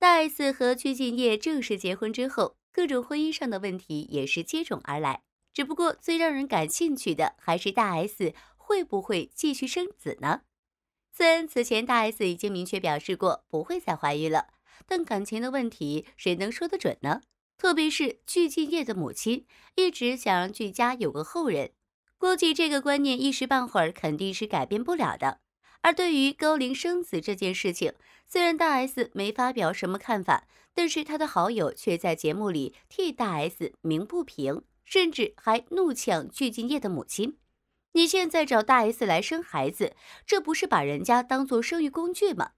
大 S 和鞠婧祎正式结婚之后，各种婚姻上的问题也是接踵而来。只不过最让人感兴趣的还是大 S 会不会继续生子呢？虽然此前，大 S 已经明确表示过不会再怀孕了，但感情的问题谁能说得准呢？特别是鞠婧祎的母亲一直想让鞠家有个后人，估计这个观念一时半会儿肯定是改变不了的。而对于高龄生子这件事情，虽然大 S 没发表什么看法，但是他的好友却在节目里替大 S 鸣不平，甚至还怒呛具俊烨的母亲：“你现在找大 S 来生孩子，这不是把人家当做生育工具吗？”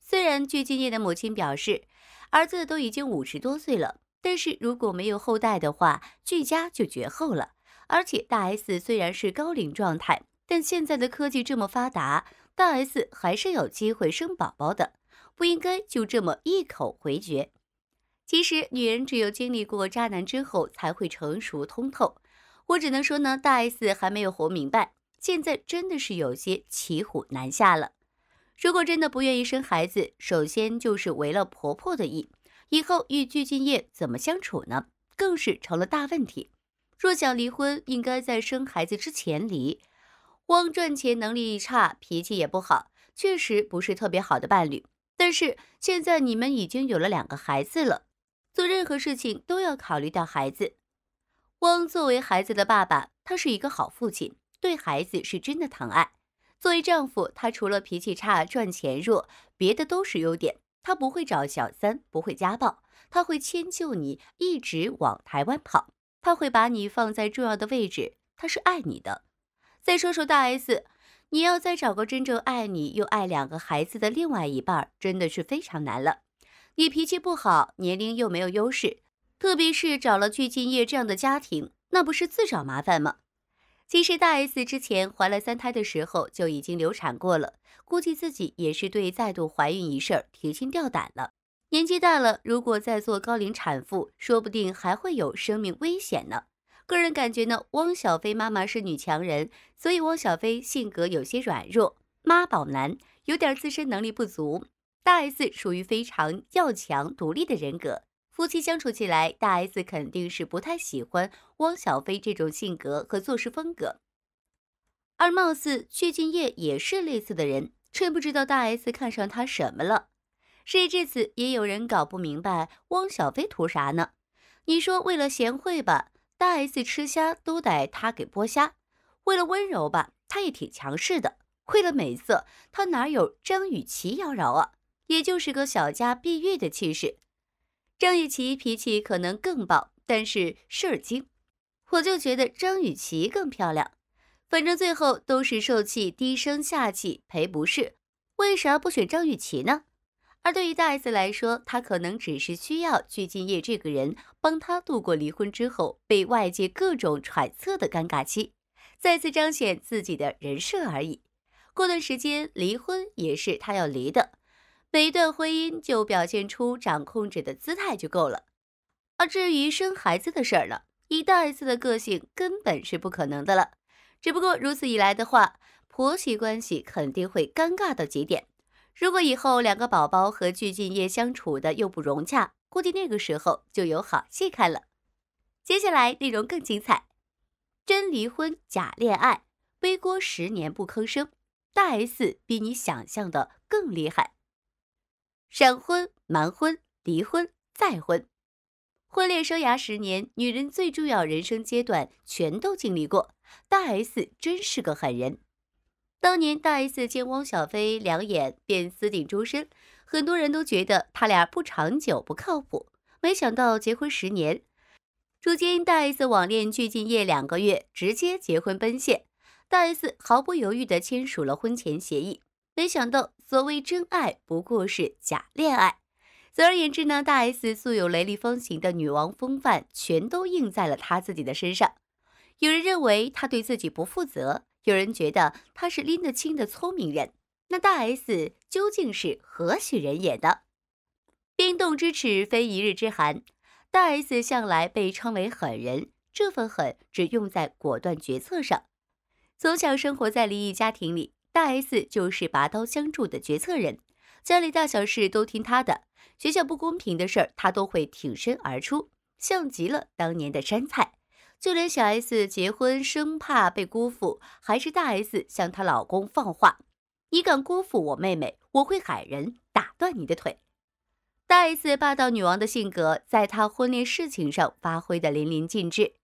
虽然具俊烨的母亲表示，儿子都已经五十多岁了，但是如果没有后代的话，具家就绝后了。而且大 S 虽然是高龄状态，但现在的科技这么发达。大 S 还是有机会生宝宝的，不应该就这么一口回绝。其实女人只有经历过渣男之后，才会成熟通透。我只能说呢，大 S 还没有活明白，现在真的是有些骑虎难下了。如果真的不愿意生孩子，首先就是违了婆婆的意，以后与具俊晔怎么相处呢？更是成了大问题。若想离婚，应该在生孩子之前离。汪赚钱能力差，脾气也不好，确实不是特别好的伴侣。但是现在你们已经有了两个孩子了，做任何事情都要考虑到孩子。汪作为孩子的爸爸，他是一个好父亲，对孩子是真的疼爱。作为丈夫，他除了脾气差、赚钱弱，别的都是优点。他不会找小三，不会家暴，他会迁就你，一直往台湾跑，他会把你放在重要的位置，他是爱你的。再说说大 S，你要再找个真正爱你又爱两个孩子的另外一半，真的是非常难了。你脾气不好，年龄又没有优势，特别是找了具俊晔这样的家庭，那不是自找麻烦吗？其实大 S 之前怀了三胎的时候就已经流产过了，估计自己也是对再度怀孕一事提心吊胆了。年纪大了，如果再做高龄产妇，说不定还会有生命危险呢。个人感觉呢，汪小菲妈妈是女强人，所以汪小菲性格有些软弱，妈宝男，有点自身能力不足。大 S 属于非常要强、独立的人格，夫妻相处起来，大 S 肯定是不太喜欢汪小菲这种性格和做事风格。而貌似薛劲业也是类似的人，真不知道大 S 看上他什么了。事已至此，也有人搞不明白汪小菲图啥呢？你说为了贤惠吧？大 S 吃虾都得他给剥虾，为了温柔吧，他也挺强势的。为了美色，他哪有张雨绮妖娆啊？也就是个小家碧玉的气势。张雨绮脾气可能更暴，但是事儿精。我就觉得张雨绮更漂亮，反正最后都是受气、低声下气、赔不是。为啥不选张雨绮呢？而对于大 S 来说，她可能只是需要鞠婧祎这个人，帮他度过离婚之后被外界各种揣测的尴尬期，再次彰显自己的人设而已。过段时间离婚也是她要离的，每一段婚姻就表现出掌控者的姿态就够了。而至于生孩子的事儿呢，以大 S 的个性根本是不可能的了。只不过如此一来的话，婆媳关系肯定会尴尬到极点。如果以后两个宝宝和鞠婧祎相处的又不融洽，估计那个时候就有好戏看了。接下来内容更精彩，真离婚假恋爱，背锅十年不吭声，大 S 比你想象的更厉害。闪婚、瞒婚、离婚、再婚，婚恋生涯十年，女人最重要人生阶段全都经历过，大 S 真是个狠人。当年大 S 见汪小菲两眼便私定终身，很多人都觉得他俩不长久不靠谱，没想到结婚十年，如今大 S 网恋鞠婧祎两个月直接结婚奔现，大 S 毫不犹豫地签署了婚前协议，没想到所谓真爱不过是假恋爱。总而言之呢，大 S 素有雷厉风行的女王风范，全都映在了她自己的身上。有人认为他对自己不负责，有人觉得他是拎得清的聪明人。那大 S 究竟是何许人也的？冰冻之耻非一日之寒，大 S 向来被称为狠人，这份狠只用在果断决策上。从小生活在离异家庭里，大 S 就是拔刀相助的决策人，家里大小事都听他的，学校不公平的事儿他都会挺身而出，像极了当年的杉菜。就连小 S 结婚，生怕被辜负，还是大 S 向她老公放话：“你敢辜负我妹妹，我会喊人打断你的腿。”大 S 霸道女王的性格，在她婚恋事情上发挥的淋漓尽致。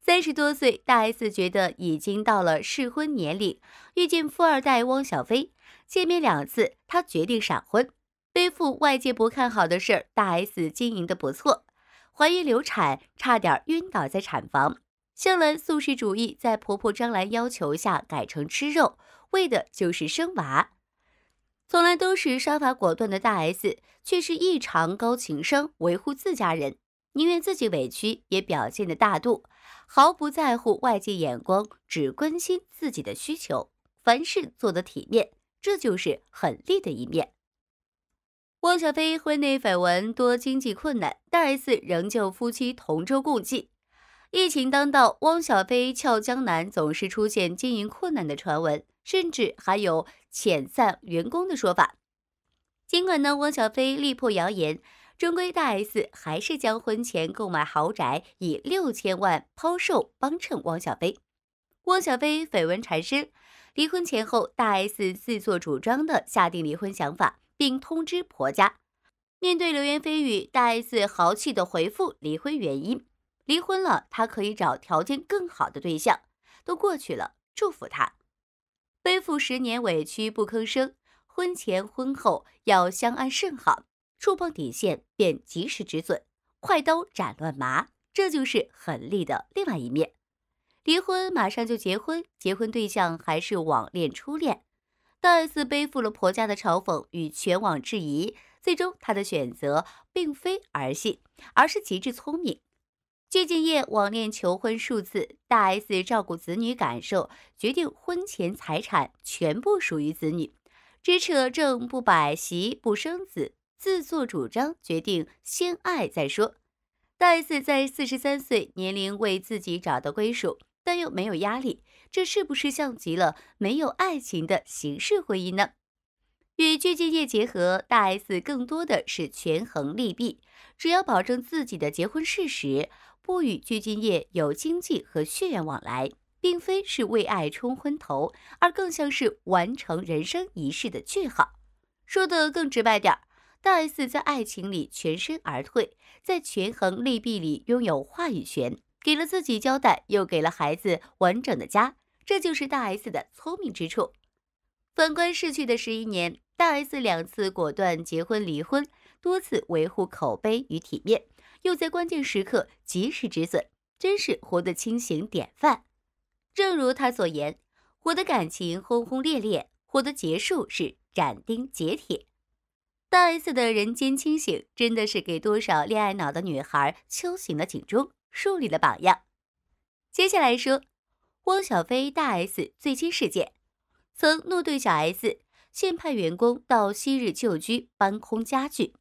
三十多岁，大 S 觉得已经到了适婚年龄，遇见富二代汪小菲，见面两次，她决定闪婚。背负外界不看好的事儿，大 S 经营的不错。怀疑流产，差点晕倒在产房。向来素食主义，在婆婆张兰要求下改成吃肉，为的就是生娃。从来都是杀伐果断的大 S，却是异常高情商，维护自家人，宁愿自己委屈也表现的大度，毫不在乎外界眼光，只关心自己的需求，凡事做得体面，这就是狠厉的一面。汪小菲婚内绯闻多，经济困难，大 S 仍旧夫妻同舟共济。疫情当道，汪小菲俏江南总是出现经营困难的传闻，甚至还有遣散员工的说法。尽管呢，汪小菲力破谣言，终归大 S 还是将婚前购买豪宅以六千万抛售，帮衬汪小菲。汪小菲绯闻缠身，离婚前后，大 S 自作主张的下定离婚想法。并通知婆家。面对流言蜚语，大 S 豪气的回复离婚原因：离婚了，她可以找条件更好的对象。都过去了，祝福她。背负十年委屈不吭声，婚前婚后要相安甚好。触碰底线便及时止损，快刀斩乱麻，这就是狠力的另外一面。离婚马上就结婚，结婚对象还是网恋初恋。大 S 背负了婆家的嘲讽与全网质疑，最终她的选择并非儿戏，而是极致聪明。鞠婧祎网恋求婚数次，大 S 照顾子女感受，决定婚前财产全部属于子女，只扯证不摆席不生子，自作主张决定先爱再说。大 S 在四十三岁年龄为自己找到归属，但又没有压力。这是不是像极了没有爱情的形式婚姻呢？与巨敬业结合，大 S 更多的是权衡利弊，只要保证自己的结婚事实不与巨敬业有经济和血缘往来，并非是为爱冲昏头，而更像是完成人生仪式的句号。说的更直白点儿，大 S 在爱情里全身而退，在权衡利弊里拥有话语权，给了自己交代，又给了孩子完整的家。这就是大 S 的聪明之处。反观逝去的十一年，大 S 两次果断结婚离婚，多次维护口碑与体面，又在关键时刻及时止损，真是活得清醒典范。正如她所言：“我的感情轰轰烈烈，我的结束是斩钉截铁。”大 S 的人间清醒，真的是给多少恋爱脑的女孩敲醒了警钟，树立了榜样。接下来说。汪小菲大 S 最新事件，曾怒对小 S，现派员工到昔日旧居搬空家具。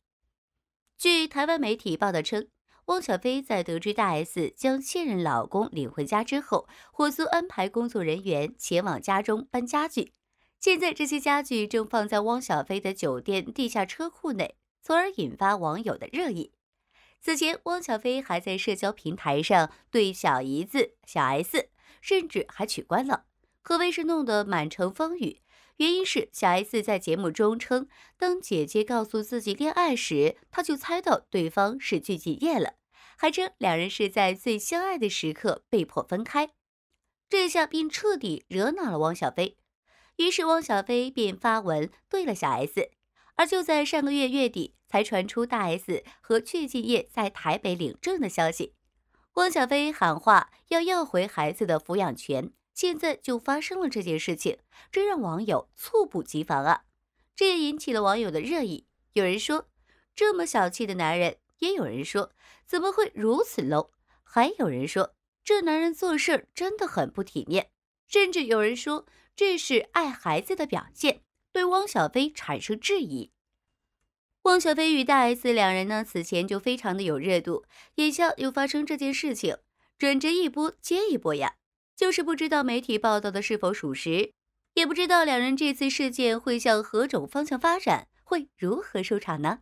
据台湾媒体报道称，汪小菲在得知大 S 将现任老公领回家之后，火速安排工作人员前往家中搬家具。现在这些家具正放在汪小菲的酒店地下车库内，从而引发网友的热议。此前，汪小菲还在社交平台上对小姨子小 S。甚至还取关了，可谓是弄得满城风雨。原因是小 S 在节目中称，当姐姐告诉自己恋爱时，她就猜到对方是俊晔了，还称两人是在最相爱的时刻被迫分开。这下便彻底惹恼了汪小菲，于是汪小菲便发文怼了小 S。而就在上个月月底，才传出大 S 和俊晔在台北领证的消息。汪小菲喊话要要回孩子的抚养权，现在就发生了这件事情，这让网友猝不及防啊！这也引起了网友的热议。有人说，这么小气的男人；也有人说，怎么会如此 low；还有人说，这男人做事真的很不体面；甚至有人说，这是爱孩子的表现，对汪小菲产生质疑。汪小菲与大 S 两人呢，此前就非常的有热度，眼下又发生这件事情，转折一波接一波呀！就是不知道媒体报道的是否属实，也不知道两人这次事件会向何种方向发展，会如何收场呢？